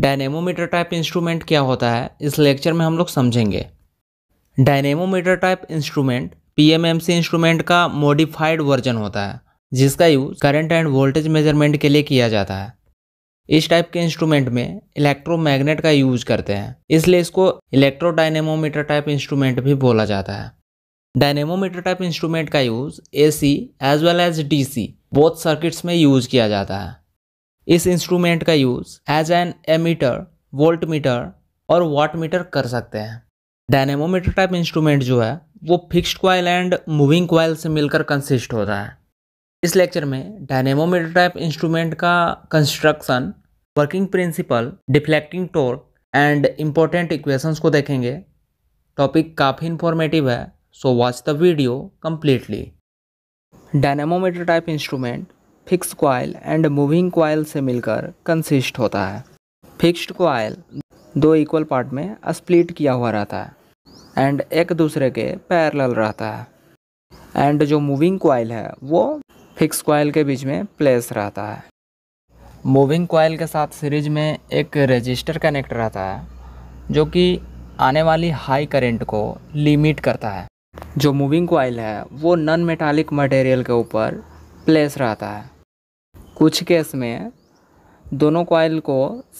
dynamometer type instrument क्या होता है इस लेक्चर में हम लोग समझेंगे dynamometer type instrument PMMC instrument का मॉडिफाइड वर्जन होता है जिसका use current and voltage measurement के लिए किया जाता है इस टाइप के इंस्ट्रूमेंट में इलेक्ट्रोमैग्नेट का यूज करते हैं इसलिए इसको इलेक्ट्रोडायनेमोमीटर टाइप इंस्ट्रूमेंट भी बोला जाता है डायनेमोमीटर टाइप इंस्ट्रूमेंट का use AC as well as DC both circuits में यूज़ किया जाता है इस इंस्ट्रूमेंट का use as an ammeter voltmeter और वाट मीटर कर सकते हैं डायनेमोमीटर टाइप इंस्ट्रूमेंट जो है वो fixed coil and moving coil से मिलकर कंसिस्ट होता है इस लेक्चर में डायनेमोमीटर टाइप इंस्ट्रूमेंट का construction working principle deflecting torque and important equations को देखेंगे टॉपिक काफ़ी इंफॉर्मेटिव है so watch the video completely dynamometer type instrument fix coil and moving coil से मिलकर कंसिस्ट होता है फिक्स्ड क्वाइल दो इक्वल पार्ट में स्प्लिट किया हुआ रहता है एंड एक दूसरे के पैरेलल रहता है एंड जो मूविंग कॉयल है वो फिक्स क्वाइल के बीच में प्लेस रहता है मूविंग कॉयल के साथ सीरीज में एक रजिस्टर कनेक्ट रहता है जो कि आने वाली हाई करेंट को लिमिट करता है जो मूविंग कॉयल है वो नॉन मेटालिक मटेरियल के ऊपर प्लेस रहता है कुछ केस में दोनों कॉयल को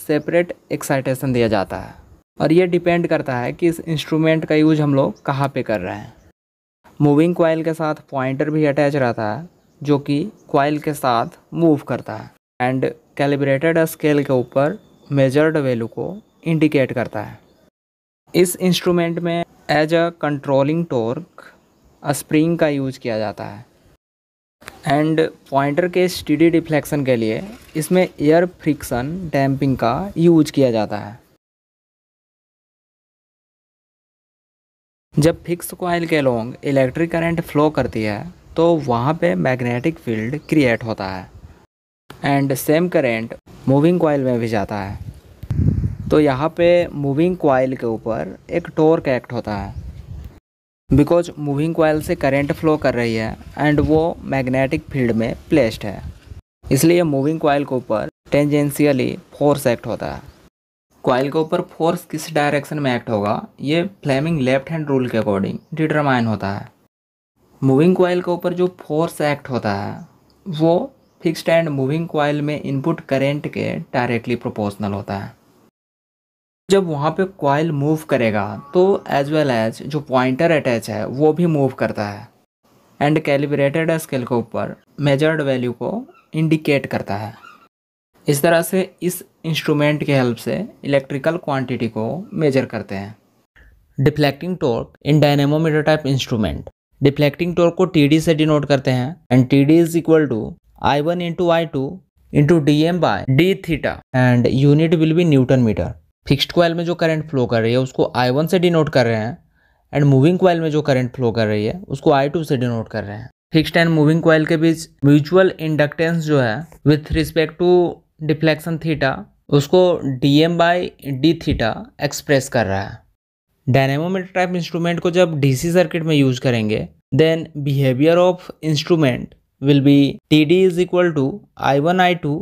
सेपरेट एक्साइटेशन दिया जाता है और ये डिपेंड करता है कि इस इंस्ट्रूमेंट का यूज हम लोग कहाँ पे कर रहे हैं मूविंग कॉयल के साथ पॉइंटर भी अटैच रहता है जो कि कॉयल के साथ मूव करता है एंड कैलिब्रेटेड स्केल के ऊपर मेजर्ड वैल्यू को इंडिकेट करता है इस इंस्ट्रूमेंट में as a controlling torque spring का यूज किया जाता है एंड पॉइंटर के स्टीडी डिफ्लेक्शन के लिए इसमें एयर फ्रिक्शन डैम्पिंग का यूज किया जाता है जब फिक्स कॉयल के लोंग इलेक्ट्रिक करंट फ्लो करती है तो वहाँ पे मैग्नेटिक फील्ड क्रिएट होता है and same current moving coil में भी जाता है तो यहाँ पे मूविंग कॉयल के ऊपर एक टोर्क एक्ट होता है बिकॉज मूविंग कॉयल से करंट फ्लो कर रही है एंड वो मैग्नेटिक फील्ड में प्लेस्ड है इसलिए मूविंग कॉयल के ऊपर टेंजेंशियली फोर्स एक्ट होता है कॉयल के ऊपर फोर्स किस डायरेक्शन में एक्ट होगा ये फ्लेमिंग लेफ्ट हैंड रूल के अकॉर्डिंग डिटरमाइन होता है मूविंग कॉयल के ऊपर जो फोर्स एक्ट होता है वो फिक्स्ड एंड मूविंग कॉयल में इनपुट करेंट के डायरेक्टली प्रोपोर्शनल होता है जब वहाँ पे कॉयल मूव करेगा तो एज वेल एज जो पॉइंटर अटैच है वो भी मूव करता है एंड कैलिब्रेटेड स्केल के ऊपर मेजर्ड वैल्यू को इंडिकेट करता है इस तरह से इस इंस्ट्रूमेंट के हेल्प से इलेक्ट्रिकल क्वांटिटी को मेजर करते हैं deflecting torque in dynamometer type instrument deflecting torque को टी से डिनोट करते हैं and T D is equal to I one into I two into D M by D theta and unit will be newton meter fixed coil में जो current flow कर रही है उसको आई वन से डिनोट कर रहे हैं एंड मूविंग कोयल में जो करंट फ्लो कर रही है उसको आई टू से डिनोट कर रहे हैं फिक्स्ड एंड मूविंग कोयल के बीच म्यूचुअल इंडक्टेंस जो है with respect to deflection theta उसको D M by D theta express कर रहा है डायनेमोमीटर टाइप इंस्ट्रूमेंट को जब डीसी सर्किट में यूज करेंगे then behaviour of instrument will be T D is equal to I one I two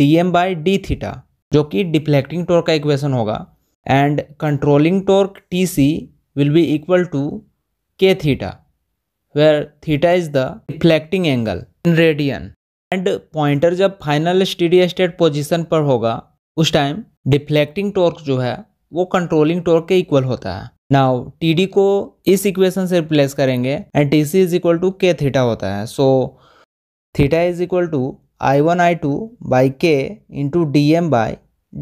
D M by D theta जो कि deflecting torque का इक्वेशन होगा and controlling torque T C will be equal to K theta where theta is the deflecting angle in radian and pointer जब final study state position पर होगा उस time deflecting torque जो है वो controlling torque के equal होता है नाउ टी डी को इस इक्वेशन से रिप्लेस करेंगे and T C is equal to K theta होता है so theta is equal to I one I two by K into D M by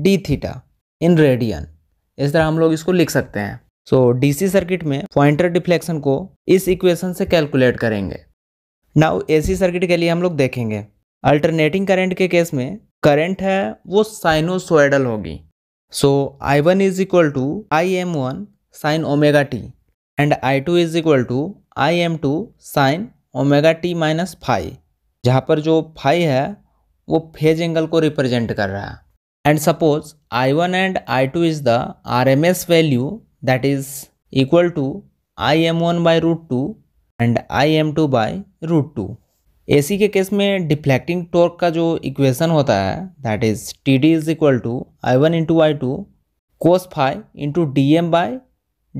D theta in radian इस तरह हम लोग इसको लिख सकते हैं सो डीसी सर्किट में पॉइंटर डिफ्लेक्शन को इस इक्वेशन से कैलकुलेट करेंगे नाउ एसी सर्किट के लिए हम लोग देखेंगे अल्टरनेटिंग करंट के केस में करंट है वो साइनोसोइडल होगी so I one is equal to I M one sine omega T and I two is equal to I M two sine omega T minus phi जहाँ पर जो phi है वो फेज एंगल को represent कर रहा है and suppose I one and I two is the R M S value that is equal to I M one by root two and I M two by root two A C के case में deflecting torque का जो equation होता है that is T D is equal to I one into I two cos phi into D M by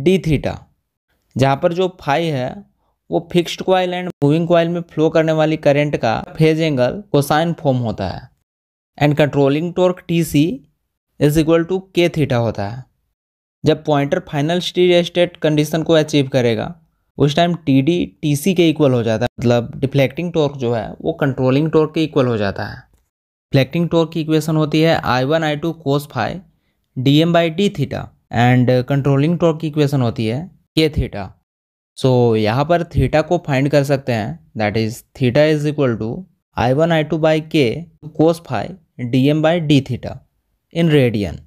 D theta जहाँ पर जो phi है वो fixed coil and moving coil में फ्लो करने वाली करंट का फेज एंगल कोसाइन फॉर्म होता है and controlling torque T C is equal to K theta होता है जब pointer final steady state condition को अचीव करेगा उस time T D T C के इक्वल हो जाता है मतलब डिफ्लेक्टिंग टॉर्क जो है वो कंट्रोलिंग टॉर्क के इक्वल हो जाता है फ्लेक्टिंग टॉर्क की इक्वेशन होती है I one I two cos phi D M by D theta and controlling torque की इक्वेशन होती है के थीटा सो so, यहाँ पर थीटा को फाइंड कर सकते हैं that is theta is equal to I one I two by K cos phi D M by D theta in radian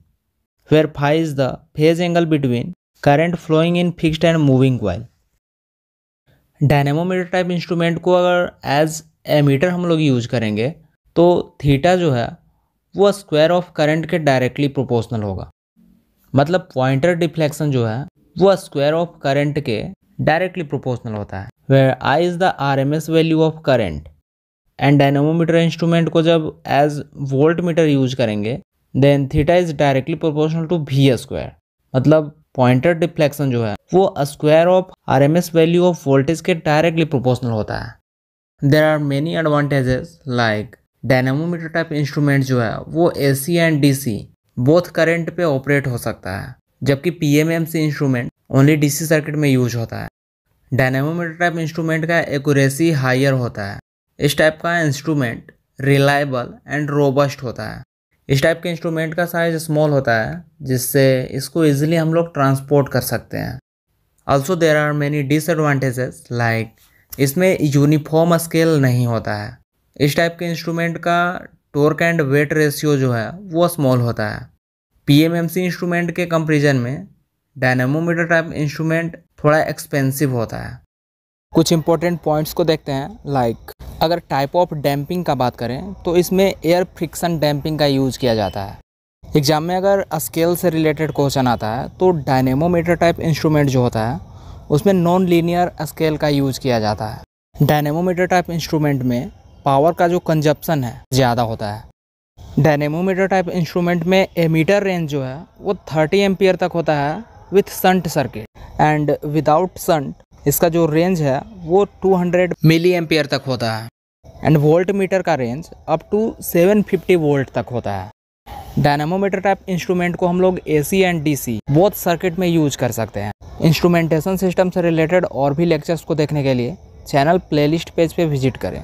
where phi is the phase angle between current flowing in fixed and moving coil dynamometer type instrument को अगर as ammeter हम लोग use करेंगे तो theta जो है वो square of current के डायरेक्टली प्रोपोर्शनल होगा मतलब पॉइंटर डिफ्लेक्शन जो है वो स्क्वायर ऑफ करंट के डायरेक्टली प्रोपोर्शनल होता है where I is the R M S value of current and dynamometer instrument को जब एज वोल्ट मीटर यूज करेंगे then theta is directly proportional to V square मतलब पॉइंटर डिफ्लेक्शन जो है वो square of R M S value of voltage के directly proportional होता है there are many advantages like dynamometer type instrument जो है वो A C and D C both current पे ऑपरेट हो सकता है जबकि P M M C instrument only D C circuit में यूज होता है डायनामोमीटर टाइप इंस्ट्रूमेंट का एक्यूरेसी हायर होता है इस टाइप का इंस्ट्रूमेंट रिलायबल एंड रोबस्ट होता है इस टाइप के इंस्ट्रूमेंट का साइज स्मॉल होता है जिससे इसको ईजिली हम लोग ट्रांसपोर्ट कर सकते हैं also there are many disadvantages like इसमें यूनिफॉर्म स्केल नहीं होता है इस टाइप के इंस्ट्रूमेंट का टोर्क एंड वेट रेशियो जो है वो स्मॉल होता है पीएमएमसी इंस्ट्रूमेंट के कंपेरिजन में डायनेमोमीटर टाइप इंस्ट्रूमेंट थोड़ा एक्सपेंसिव होता है कुछ इंपॉर्टेंट पॉइंट्स को देखते हैं लाइक like, अगर टाइप ऑफ डैम्पिंग का बात करें तो इसमें एयर फ्रिक्शन डैम्पिंग का यूज़ किया जाता है एग्ज़ाम में अगर स्केल से रिलेटेड क्वेश्चन आता है तो डायनेमोमीटर टाइप इंस्ट्रूमेंट जो होता है उसमें नॉन लीनियर स्केल का यूज़ किया जाता है डायनेमोमीटर टाइप इंस्ट्रूमेंट में पावर का जो कंजप्शन है ज़्यादा होता है डायनेमोमीटर टाइप इंस्ट्रूमेंट में एमीटर रेंज जो है वो 30 एम्पियर तक होता है with shunt circuit and without shunt इसका जो रेंज है वो 200 मिली एम्पियर तक होता है एंड वोल्ट मीटर का रेंज अप टू 750 वोल्ट तक होता है डायनेमोमीटर टाइप इंस्ट्रूमेंट को हम लोग AC and DC both circuit में यूज कर सकते हैं इंस्ट्रूमेंटेशन सिस्टम से रिलेटेड और भी लेक्चर्स को देखने के लिए चैनल प्लेलिस्ट पेज पे विजिट करें